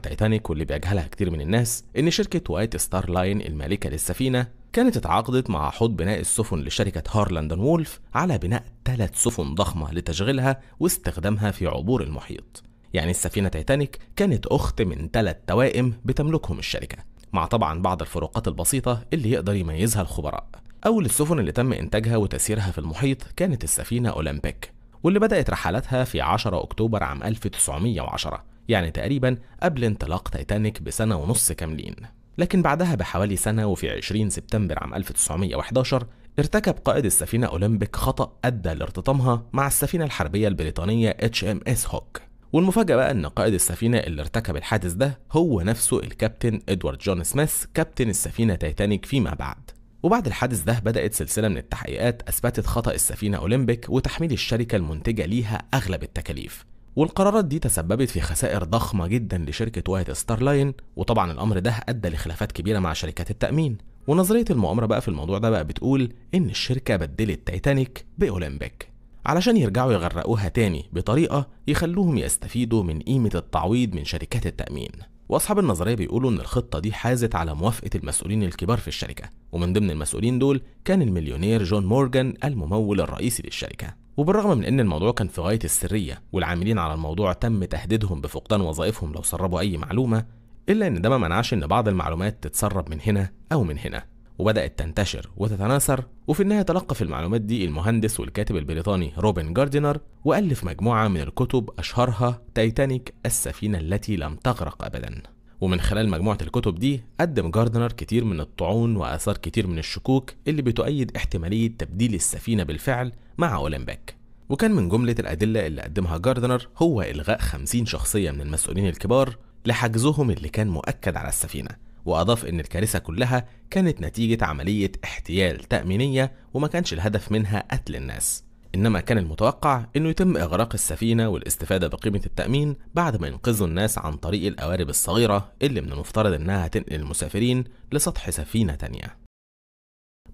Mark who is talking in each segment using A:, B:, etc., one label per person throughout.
A: تايتانيك واللي بيجهلها كتير من الناس إن شركة وايت ستار لاين المالكة للسفينة كانت اتعاقدت مع حوض بناء السفن لشركة هارلاند وولف على بناء ثلاث سفن ضخمة لتشغيلها واستخدامها في عبور المحيط يعني السفينة تايتانيك كانت أخت من ثلاث توائم بتملكهم الشركة مع طبعا بعض الفروقات البسيطة اللي يقدر يميزها الخبراء أول السفن اللي تم إنتاجها وتسييرها في المحيط كانت السفينة أولمبيك واللي بدأت رحلاتها في 10 أكتوبر عام 1910 يعني تقريبا قبل انطلاق تايتانيك بسنة ونص كاملين لكن بعدها بحوالي سنة وفي 20 سبتمبر عام 1911 ارتكب قائد السفينة أولمبيك خطأ أدى لارتطامها مع السفينة الحربية البريطانية HMS هوك والمفاجأة بقى إن قائد السفينة اللي ارتكب الحادث ده هو نفسه الكابتن إدوارد جون سميث كابتن السفينة تايتانيك فيما بعد وبعد الحادث ده بدأت سلسلة من التحقيقات أثبتت خطأ السفينة أولمبيك وتحميل الشركة المنتجة ليها أغلب التكاليف والقرارات دي تسببت في خسائر ضخمة جدا لشركة وايت ستار لاين وطبعا الأمر ده أدى لخلافات كبيرة مع شركات التأمين ونظرية المؤامرة بقى في الموضوع ده بقى بتقول إن الشركة بدلت تايتانيك بأولمبيك علشان يرجعوا يغرقوها تاني بطريقة يخلوهم يستفيدوا من قيمة التعويض من شركات التأمين واصحاب النظريه بيقولوا ان الخطه دي حازت على موافقه المسؤولين الكبار في الشركه ومن ضمن المسؤولين دول كان المليونير جون مورجان الممول الرئيسي للشركه وبالرغم من ان الموضوع كان في غايه السريه والعاملين على الموضوع تم تهديدهم بفقدان وظائفهم لو سربوا اي معلومه الا ان ده ما منعش ان بعض المعلومات تتسرب من هنا او من هنا وبدات تنتشر وتتناثر وفي النهايه تلقف المعلومات دي المهندس والكاتب البريطاني روبن جاردينر والف مجموعه من الكتب اشهرها تايتانيك السفينه التي لم تغرق ابدا ومن خلال مجموعة الكتب دي قدم جاردنر كتير من الطعون وآثار كتير من الشكوك اللي بتؤيد احتمالية تبديل السفينة بالفعل مع اولمبيك وكان من جملة الأدلة اللي قدمها جاردنر هو إلغاء 50 شخصية من المسؤولين الكبار لحجزهم اللي كان مؤكد على السفينة وأضاف إن الكارثة كلها كانت نتيجة عملية احتيال تأمينية وما كانش الهدف منها قتل الناس إنما كان المتوقع إنه يتم إغراق السفينة والاستفادة بقيمة التأمين بعد ما ينقذوا الناس عن طريق القوارب الصغيرة اللي من المفترض إنها هتنقل المسافرين لسطح سفينة تانية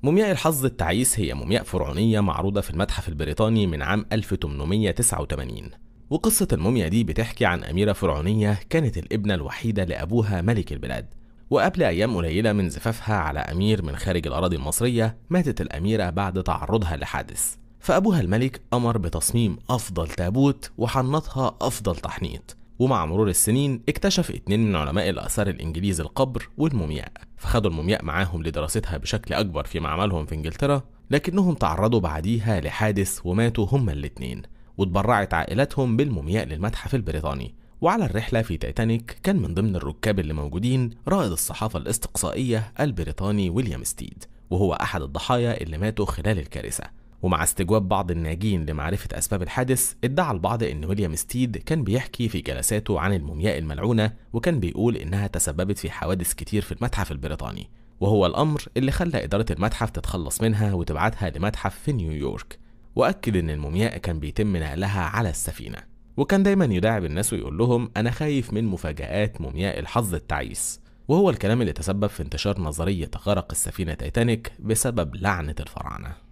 A: مومياء الحظ التعيس هي مومياء فرعونية معروضة في المتحف البريطاني من عام 1889 وقصة الموميا دي بتحكي عن أميرة فرعونية كانت الابنة الوحيدة لأبوها ملك البلاد وقبل أيام قليلة من زفافها على أمير من خارج الأراضي المصرية ماتت الأميرة بعد تعرضها لحادث فأبوها الملك أمر بتصميم أفضل تابوت وحنطها أفضل تحنيط ومع مرور السنين اكتشف اتنين من علماء الآثار الإنجليز القبر والمومياء فخدوا المومياء معاهم لدراستها بشكل أكبر في معملهم في إنجلترا لكنهم تعرضوا بعديها لحادث وماتوا هما الاتنين وتبرعت عائلتهم بالمومياء للمتحف البريطاني وعلى الرحلة في تايتانيك كان من ضمن الركاب اللي موجودين رائد الصحافة الاستقصائية البريطاني ويليام ستيد وهو أحد الضحايا اللي ماتوا خلال الكارثة ومع استجواب بعض الناجين لمعرفة أسباب الحادث ادعى البعض أن ويليام ستيد كان بيحكي في جلساته عن المومياء الملعونة وكان بيقول إنها تسببت في حوادث كتير في المتحف البريطاني وهو الأمر اللي خلى إدارة المتحف تتخلص منها وتبعتها لمتحف في نيويورك وأكد إن المومياء كان بيتم نقلها على السفينة وكان دايما يداعب الناس ويقول لهم أنا خايف من مفاجآت مومياء الحظ التعيس وهو الكلام اللي تسبب في انتشار نظرية غرق السفينة تايتانيك بسبب لعنة الفراعنة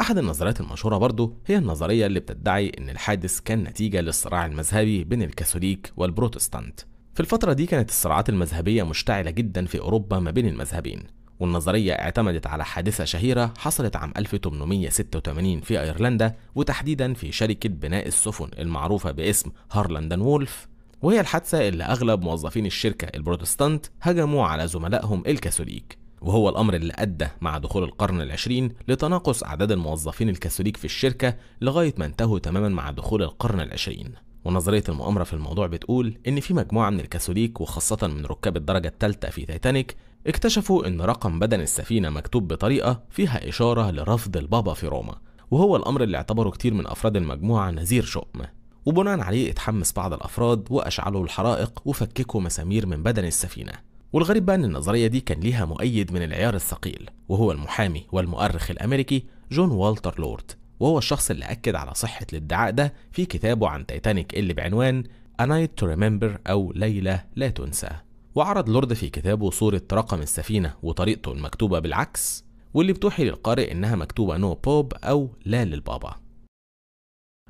A: أحد النظريات المشهورة برضه هي النظرية اللي بتدعي إن الحادث كان نتيجة للصراع المذهبي بين الكاثوليك والبروتستانت. في الفترة دي كانت الصراعات المذهبية مشتعلة جدا في أوروبا ما بين المذهبين، والنظرية اعتمدت على حادثة شهيرة حصلت عام 1886 في أيرلندا وتحديدا في شركة بناء السفن المعروفة باسم هارلاندن وولف وهي الحادثة اللي أغلب موظفين الشركة البروتستانت هجموا على زملائهم الكاثوليك وهو الأمر اللي أدى مع دخول القرن العشرين لتناقص أعداد الموظفين الكاثوليك في الشركة لغاية ما انتهوا تماما مع دخول القرن العشرين ونظرية المؤامرة في الموضوع بتقول إن في مجموعة من الكاثوليك وخاصة من ركاب الدرجة الثالثة في تايتانيك اكتشفوا إن رقم بدن السفينة مكتوب بطريقة فيها إشارة لرفض البابا في روما وهو الأمر اللي اعتبره كتير من أفراد المجموعة نذير شؤم وبناء عليه اتحمس بعض الأفراد وأشعلوا الحرائق وفككوا مسامير من بدن السفينة والغريب بقى أن النظرية دي كان ليها مؤيد من العيار الثقيل وهو المحامي والمؤرخ الأمريكي جون والتر لورد وهو الشخص اللي أكد على صحة الادعاء ده في كتابه عن تايتانيك اللي بعنوان A Night to Remember أو ليلة لا تنسى وعرض لورد في كتابه صورة رقم السفينة وطريقته المكتوبة بالعكس واللي بتوحي للقارئ إنها مكتوبة نو بوب أو لا للبابا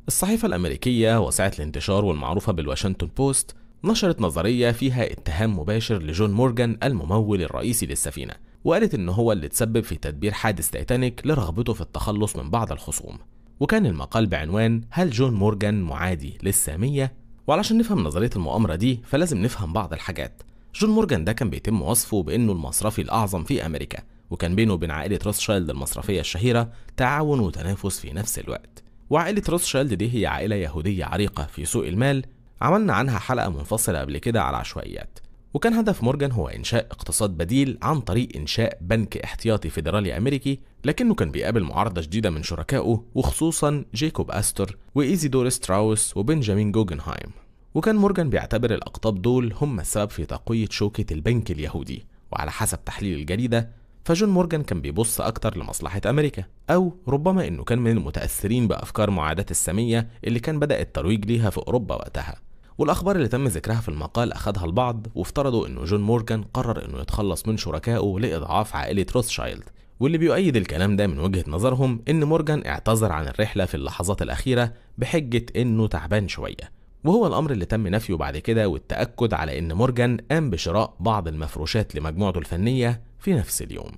A: الصحيفة الأمريكية واسعة الانتشار والمعروفة بالواشنطن بوست نشرت نظرية فيها اتهام مباشر لجون مورجان الممول الرئيسي للسفينة وقالت إن هو اللي تسبب في تدبير حادث تايتانيك لرغبته في التخلص من بعض الخصوم وكان المقال بعنوان هل جون مورجان معادي للسامية؟ وعلشان نفهم نظرية المؤامرة دي فلازم نفهم بعض الحاجات جون مورجان ده كان بيتم وصفه بأنه المصرفي الأعظم في أمريكا وكان بينه وبين عائلة روثشيلد المصرفية الشهيرة تعاون وتنافس في نفس الوقت وعائلة روثشيلد دي هي عائلة يهودية عريقة في سوق المال عملنا عنها حلقة منفصلة قبل كده على العشوائيات وكان هدف مورجان هو إنشاء اقتصاد بديل عن طريق إنشاء بنك احتياطي فيدرالي أمريكي لكنه كان بيقابل معارضة شديدة من شركائه وخصوصا جيكوب أستر وإيزيدور ستراوس وبنجامين جوجنهايم وكان مورجان بيعتبر الأقطاب دول هم السبب في تقوية شوكة البنك اليهودي وعلى حسب تحليل الجريدة فجون مورجان كان بيبص أكتر لمصلحة أمريكا أو ربما إنه كان من المتأثرين بأفكار معاداة السامية اللي كان بدأ الترويج ليها في أوروبا وقتها والأخبار اللي تم ذكرها في المقال أخذها البعض وافترضوا إنه جون مورجان قرر إنه يتخلص من شركائه لإضعاف عائلة روثشايلد واللي بيؤيد الكلام ده من وجهة نظرهم إن مورجان اعتذر عن الرحلة في اللحظات الأخيرة بحجة إنه تعبان شوية وهو الأمر اللي تم نفيه بعد كده والتأكد على إن مورجان قام بشراء بعض المفروشات لمجموعته الفنية في نفس اليوم.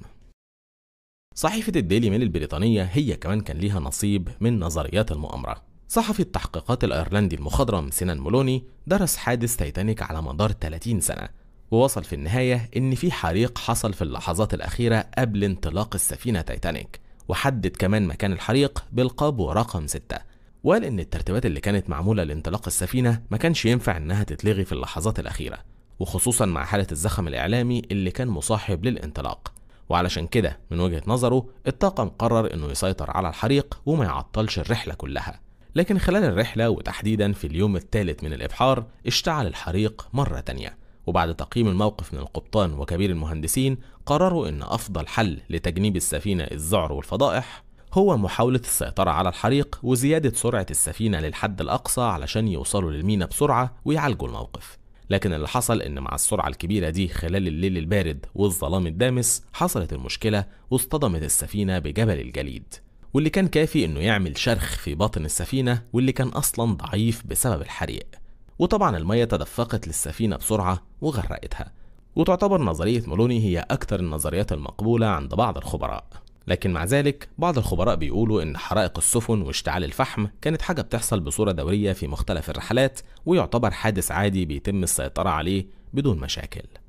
A: صحيفة الديلي ميل البريطانية هي كمان كان ليها نصيب من نظريات المؤامرة. صحفي التحقيقات الأيرلندي المخضرم سنان مولوني درس حادث تايتانيك على مدار 30 سنة ووصل في النهاية إن في حريق حصل في اللحظات الأخيرة قبل انطلاق السفينة تايتانيك وحدد كمان مكان الحريق بالقاب ورقم 6 وقال إن الترتيبات اللي كانت معمولة لانطلاق السفينة ما كانش ينفع إنها تتلغي في اللحظات الأخيرة وخصوصا مع حالة الزخم الإعلامي اللي كان مصاحب للانطلاق وعلشان كده من وجهة نظره الطاقم قرر إنه يسيطر على الحريق وما يعطلش الرحلة كلها لكن خلال الرحلة وتحديدا في اليوم الثالث من الإبحار اشتعل الحريق مرة تانية وبعد تقييم الموقف من القبطان وكبير المهندسين قرروا إن أفضل حل لتجنيب السفينة الذعر والفضائح هو محاولة السيطرة على الحريق وزيادة سرعة السفينة للحد الأقصى علشان يوصلوا للمينا بسرعة ويعالجوا الموقف لكن اللي حصل إن مع السرعة الكبيرة دي خلال الليل البارد والظلام الدامس حصلت المشكلة واصطدمت السفينة بجبل الجليد واللي كان كافي إنه يعمل شرخ في باطن السفينة واللي كان أصلا ضعيف بسبب الحريق وطبعا المية تدفقت للسفينة بسرعة وغرقتها وتعتبر نظرية مولوني هي أكثر النظريات المقبولة عند بعض الخبراء لكن مع ذلك بعض الخبراء بيقولوا إن حرائق السفن واشتعال الفحم كانت حاجة بتحصل بصورة دورية في مختلف الرحلات ويعتبر حادث عادي بيتم السيطرة عليه بدون مشاكل